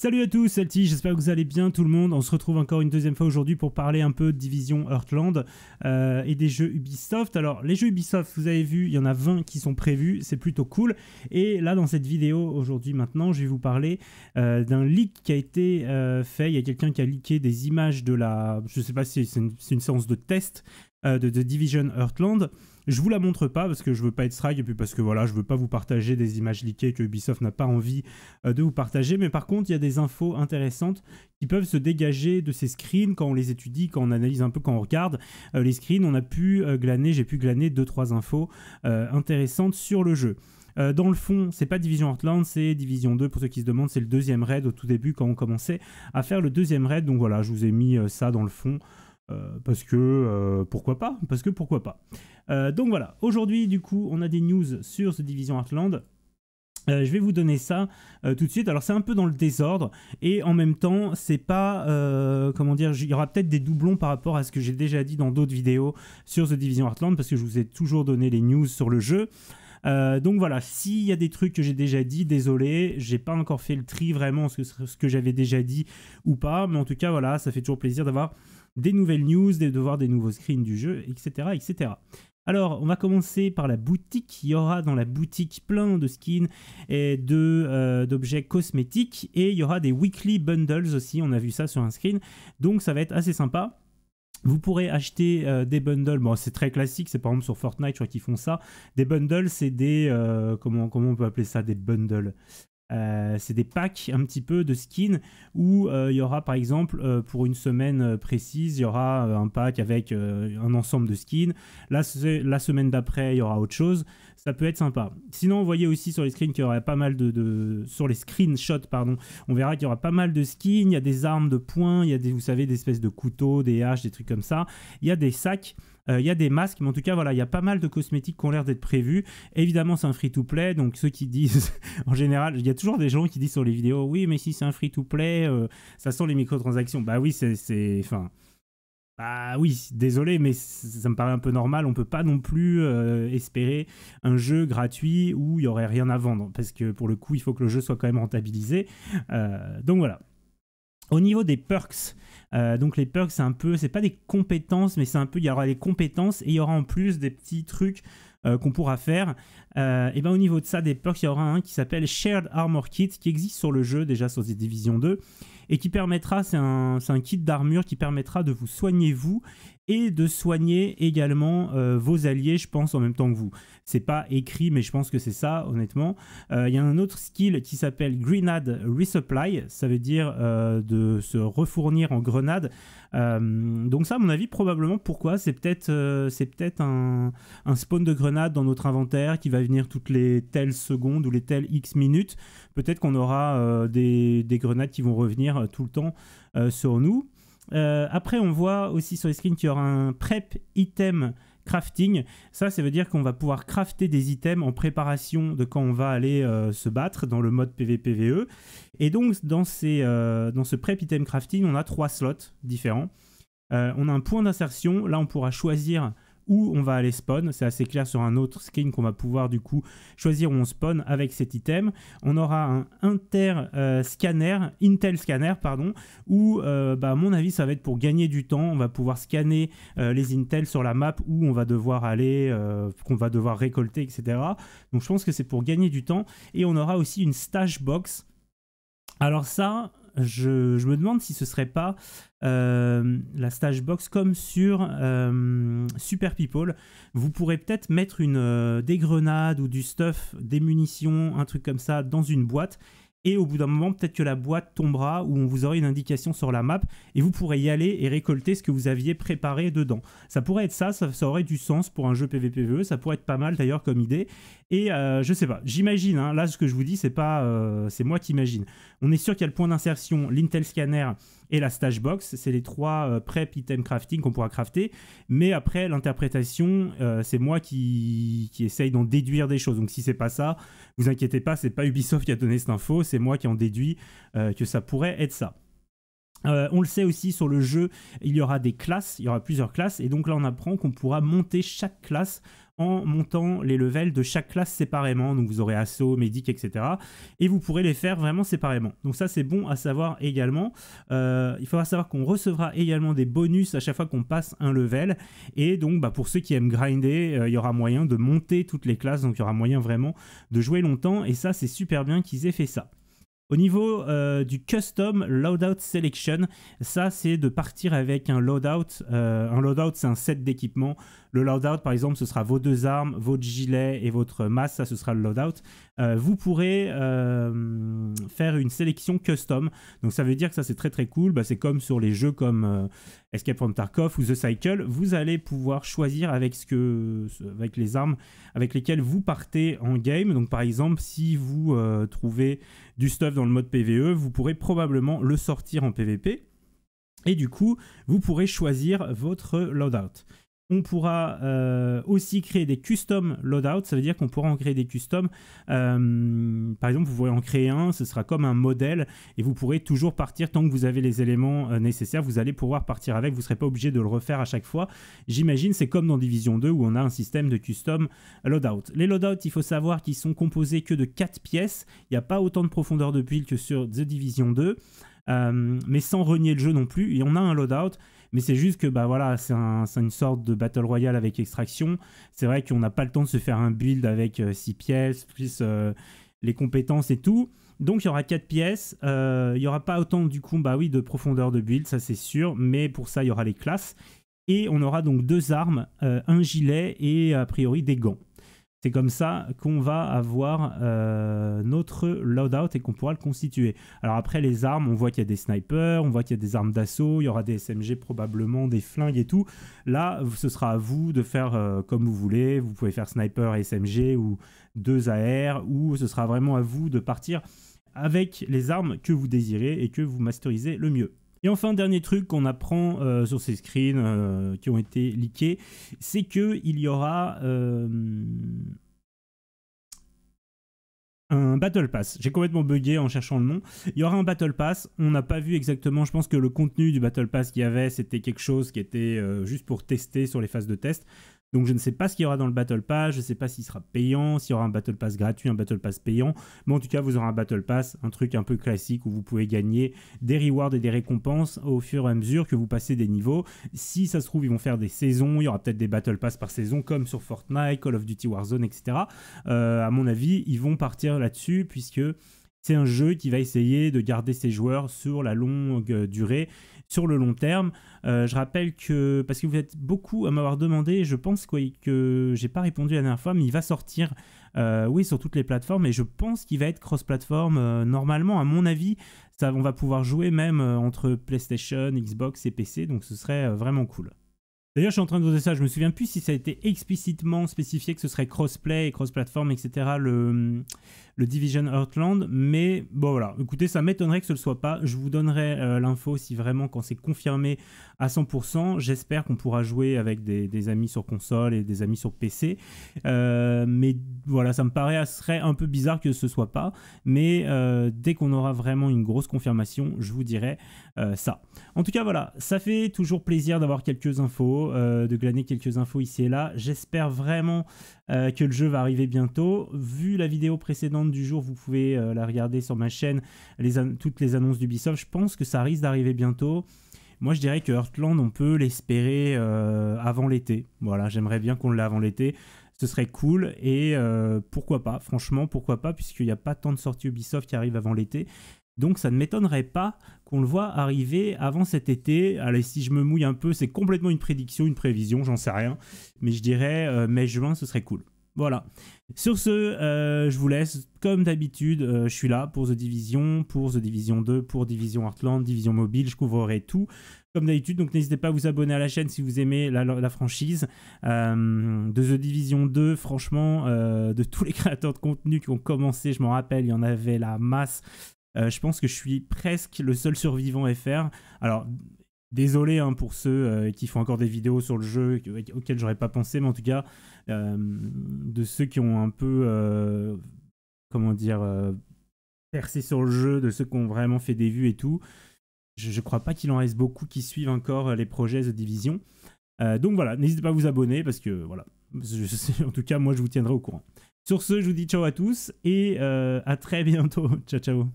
Salut à tous, c'est j'espère que vous allez bien tout le monde. On se retrouve encore une deuxième fois aujourd'hui pour parler un peu de Division Heartland euh, et des jeux Ubisoft. Alors les jeux Ubisoft, vous avez vu, il y en a 20 qui sont prévus, c'est plutôt cool. Et là dans cette vidéo aujourd'hui maintenant, je vais vous parler euh, d'un leak qui a été euh, fait. Il y a quelqu'un qui a leaké des images de la... Je sais pas si c'est une, séance de test de, de Division Heartland. Je vous la montre pas parce que je veux pas être strike et puis parce que voilà, je veux pas vous partager des images leakées que Ubisoft n'a pas envie euh, de vous partager. Mais par contre, il y a des infos intéressantes qui peuvent se dégager de ces screens quand on les étudie, quand on analyse un peu, quand on regarde euh, les screens. On a pu euh, glaner, j'ai pu glaner deux trois infos intéressantes sur le jeu dans le fond, c'est pas Division Heartland, c'est Division 2 pour ceux qui se demandent, c'est le deuxième raid au tout début quand on commençait à faire le deuxième raid. Donc voilà, je vous ai mis ça dans le fond. Euh, parce que euh, pourquoi pas Parce que pourquoi pas. Euh, donc voilà, aujourd'hui du coup on a des news sur The Division Heartland. je vais vous donner ça tout de suite. Alors c'est un peu dans le désordre et en même temps c'est pas comment dire, il y aura peut-être des doublons par rapport à ce que j'ai déjà dit dans d'autres vidéos sur The Division Heartland parce que je vous ai toujours donné les news sur le jeu. Euh, donc voilà, s'il y a des trucs que j'ai déjà dit, désolé, j'ai pas encore fait le tri vraiment ce que, j'avais déjà dit ou pas, mais en tout cas voilà, ça fait toujours plaisir d'avoir des nouvelles news, de voir des nouveaux screens du jeu, etc. etc. Alors, on va commencer par la boutique. Il y aura dans la boutique plein de skins et euh, d'objets cosmétiques. Et il y aura des weekly bundles aussi. On a vu ça sur un screen. Donc, ça va être assez sympa. Vous pourrez acheter euh, des bundles. Bon, c'est très classique. C'est par exemple sur Fortnite, je crois qu'ils font ça. Des bundles, c'est des. Euh, comment, comment on peut appeler ça Des bundles euh, c'est des packs un petit peu de skins où euh, il y aura par exemple euh, pour une semaine précise, il y aura un pack avec un ensemble de skins. Là, la semaine d'après, il y aura autre chose. Ça peut être sympa. Sinon, vous voyez aussi sur les screens qu'il pas mal sur les screenshots pardon, on verra qu'il y aura pas mal de skins. Il y a des armes de poing, il y a des vous savez des espèces de couteaux, des haches, des trucs comme ça. Il y a des sacs euh, il y a des masques, mais en tout cas, voilà, il y a pas mal de cosmétiques qui ont l'air d'être prévus. Évidemment, c'est un free-to-play, donc ceux qui disent, en général, il y a toujours des gens qui disent sur les vidéos, oui, mais si c'est un free-to-play, euh, ça sent les microtransactions. Bah oui, c'est... Enfin... bah oui, désolé, mais ça me paraît un peu normal. On peut pas non plus euh, espérer un jeu gratuit où il y aurait rien à vendre, parce que pour le coup, il faut que le jeu soit quand même rentabilisé. donc voilà. Au niveau des perks, euh, donc les perks, c'est un peu, c'est pas des compétences, mais c'est un peu, il y aura des compétences et il y aura en plus des petits trucs euh, qu'on pourra faire. Euh, et ben au niveau de ça, des perks, il y aura un qui s'appelle Shared Armor Kit qui existe sur le jeu déjà sur The Division 2 et qui permettra, c'est un, kit d'armure qui permettra de vous soigner vous et de soigner également euh, vos alliés, je pense, en même temps que vous. C'est pas écrit, mais je pense que c'est ça, honnêtement. Il y a un autre skill qui s'appelle Grenade Resupply, ça veut dire de se refournir en grenade. donc ça, à mon avis, probablement, pourquoi C'est peut-être c'est un spawn de grenade dans notre inventaire qui va venir toutes les telles secondes ou les telles X minutes. Peut-être qu'on aura euh, des, grenades qui vont revenir euh, tout le temps euh, sur nous. après, on voit aussi sur les screens qu'il y aura un prep item crafting. Ça, ça veut dire qu'on va pouvoir crafter des items en préparation de quand on va aller se battre dans le mode PvPVE. Et donc, dans, ces, dans ce prep item crafting, on a trois slots différents. on a un point d'insertion. Là, on pourra choisir où on va aller spawn. C'est assez clair sur un autre skin qu'on va pouvoir du coup choisir où on spawn avec cet item. On aura un inter euh, scanner, Intel scanner pardon, où euh, bah, à mon avis ça va être pour gagner du temps. On va pouvoir scanner euh, les Intel sur la map où on va devoir aller, qu'on va devoir récolter, etc. Donc je pense que c'est pour gagner du temps. Et on aura aussi une stash box. Alors ça, je, me demande si ce serait pas euh, la stage box comme sur euh, Super People. Vous pourrez peut-être mettre une, euh, des grenades ou du stuff, des munitions, un truc comme ça dans une boîte et au bout d'un moment, peut-être que la boîte tombera ou on vous aura une indication sur la map et vous pourrez y aller et récolter ce que vous aviez préparé dedans. Ça pourrait être ça, ça, aurait du sens pour un jeu PvPvE, ça pourrait être pas mal d'ailleurs comme idée. Et euh, je sais pas, j'imagine, hein, là ce que je vous dis, c'est pas, euh, c'est moi qui imagine. On est sûr qu'il y a le point d'insertion, l'intel scanner et la stash box. C'est les trois euh, prep item crafting qu'on pourra crafter. Mais après, l'interprétation, euh, c'est moi qui, essaye d'en déduire des choses. Donc si c'est pas ça, vous inquiétez pas, c'est pas Ubisoft qui a donné cette info, c'est moi qui en déduis euh, que ça pourrait être ça. on le sait aussi sur le jeu, il y aura des classes, il y aura plusieurs classes, et donc là on apprend qu'on pourra monter chaque classe en montant les levels de chaque classe séparément. Donc vous aurez assaut, médic, etc. Et vous pourrez les faire vraiment séparément. Donc ça c'est bon à savoir également. Euh, il faudra savoir qu'on recevra également des bonus à chaque fois qu'on passe un level. Et donc bah, pour ceux qui aiment grinder, euh, il y aura moyen de monter toutes les classes. Donc il y aura moyen vraiment de jouer longtemps. Et ça c'est super bien qu'ils aient fait ça. Au niveau euh, du custom loadout selection, ça c'est de partir avec un loadout. Euh, un loadout c'est un set d'équipements. Le loadout par exemple ce sera vos deux armes, votre gilet et votre masse, ça ce sera le loadout. Euh, vous pourrez faire une sélection custom. Donc ça veut dire que ça c'est très très cool. Bah, c'est comme sur les jeux comme Escape from Tarkov ou The Cycle. Vous allez pouvoir choisir avec, ce que, avec les armes avec lesquelles vous partez en game. Donc par exemple si vous trouvez du stuff le mode PVE, vous pourrez probablement le sortir en PVP. Et du coup, vous pourrez choisir votre loadout on pourra euh, aussi créer des custom loadouts, ça veut dire qu'on pourra en créer des custom. Euh, par exemple, vous pourrez en créer un, ce sera comme un modèle, et vous pourrez toujours partir tant que vous avez les éléments euh, nécessaires, vous allez pouvoir partir avec, vous ne serez pas obligé de le refaire à chaque fois. J'imagine, c'est comme dans Division 2 où on a un système de custom loadout. Les loadouts, il faut savoir qu'ils sont composés que de 4 pièces, il n'y a pas autant de profondeur de pile que sur The Division 2. Euh, mais sans renier le jeu non plus. il y en a un loadout, mais c'est juste que bah voilà, c'est une sorte de battle royale avec extraction. C'est vrai qu'on n'a pas le temps de se faire un build avec 6 euh, pièces, plus euh, les compétences et tout. Donc il y aura 4 pièces, il n'y aura pas autant du coup bah oui de profondeur de build, ça c'est sûr, mais pour ça il y aura les classes. Et on aura donc deux armes, un gilet et a priori des gants. C'est comme ça qu'on va avoir euh, notre loadout et qu'on pourra le constituer. Alors après les armes, on voit qu'il y a des snipers, on voit qu'il y a des armes d'assaut, il y aura des SMG probablement, des flingues et tout. Là, ce sera à vous de faire euh, comme vous voulez. Vous pouvez faire sniper SMG ou deux AR, ou ce sera vraiment à vous de partir avec les armes que vous désirez et que vous masterisez le mieux. Et enfin, dernier truc qu'on apprend euh, sur ces screens euh, qui ont été leakés, c'est qu'il y aura euh, un Battle Pass. J'ai complètement bugué en cherchant le nom. Il y aura un Battle Pass. On n'a pas vu exactement. Je pense que le contenu du Battle Pass qu'il y avait, c'était quelque chose qui était juste pour tester sur les phases de test. Donc je ne sais pas ce qu'il y aura dans le Battle Pass, je ne sais pas s'il sera payant, s'il y aura un Battle Pass gratuit, un Battle Pass payant, mais en tout cas vous aurez un Battle Pass, un truc un peu classique où vous pouvez gagner des rewards et des récompenses au fur et à mesure que vous passez des niveaux. Si ça se trouve ils vont faire des saisons, il y aura peut-être des Battle Pass par saison comme sur Fortnite, Call of Duty Warzone, etc. Euh, à mon avis ils vont partir là-dessus puisque c'est un jeu qui va essayer de garder ses joueurs sur la longue euh, durée, sur le long terme. Euh, je rappelle que, parce que vous êtes beaucoup à m'avoir demandé, je pense quoi, que j'ai pas répondu la dernière fois, mais il va sortir, euh, oui, sur toutes les plateformes, et je pense qu'il va être cross plateforme normalement, à mon avis, ça, on va pouvoir jouer même entre PlayStation, Xbox et PC, donc ce serait vraiment cool. D'ailleurs, je suis en train de vous dire ça. Je me souviens plus si ça a été explicitement spécifié que ce serait crossplay et cross-platform, etc. Le, Division Heartland. Mais bon, voilà. Écoutez, ça m'étonnerait que ce ne soit pas. Je vous donnerai euh, l'info si vraiment, quand c'est confirmé à 100%, j'espère qu'on pourra jouer avec des, amis sur console et des amis sur PC. Euh, mais voilà, ça me paraît serait un peu bizarre que ce ne soit pas. Mais euh, dès qu'on aura vraiment une grosse confirmation, je vous dirai ça. En tout cas, voilà. Ça fait toujours plaisir d'avoir quelques infos. Euh, de glaner quelques infos ici et là. J'espère vraiment euh, que le jeu va arriver bientôt. Vu la vidéo précédente du jour, vous pouvez euh, la regarder sur ma chaîne, les toutes les annonces d'Ubisoft. Je pense que ça risque d'arriver bientôt. Moi, je dirais que Heartland, on peut l'espérer avant l'été. Voilà, j'aimerais bien qu'on l'ait avant l'été. Ce serait cool et pourquoi pas, franchement, pourquoi pas, puisqu'il n'y a pas tant de sorties Ubisoft qui arrivent avant l'été. Donc ça ne m'étonnerait pas qu'on le voit arriver avant cet été. Allez, si je me mouille un peu, c'est complètement une prédiction, une prévision, j'en sais rien. Mais je dirais euh, mai-juin, ce serait cool. Voilà. Sur ce, euh, je vous laisse. Comme d'habitude, euh, je suis là pour The Division, pour The Division 2, pour Division Heartland, Division Mobile. Je couvrirai tout. Comme d'habitude, donc n'hésitez pas à vous abonner à la chaîne si vous aimez la, franchise. de The Division 2, franchement, de tous les créateurs de contenu qui ont commencé, je m'en rappelle, il y en avait la masse. Euh, je pense que je suis presque le seul survivant FR. Alors, désolé hein, pour ceux euh, qui font encore des vidéos sur le jeu euh, auxquelles j'aurais pas pensé, mais en tout cas, de ceux qui ont un peu, comment dire, percé sur le jeu, de ceux qui ont vraiment fait des vues et tout, je, je crois pas qu'il en reste beaucoup qui suivent encore les projets de Division. donc voilà, n'hésitez pas à vous abonner parce que voilà, en tout cas, moi je vous tiendrai au courant. Sur ce, je vous dis ciao à tous et à très bientôt. Ciao, ciao.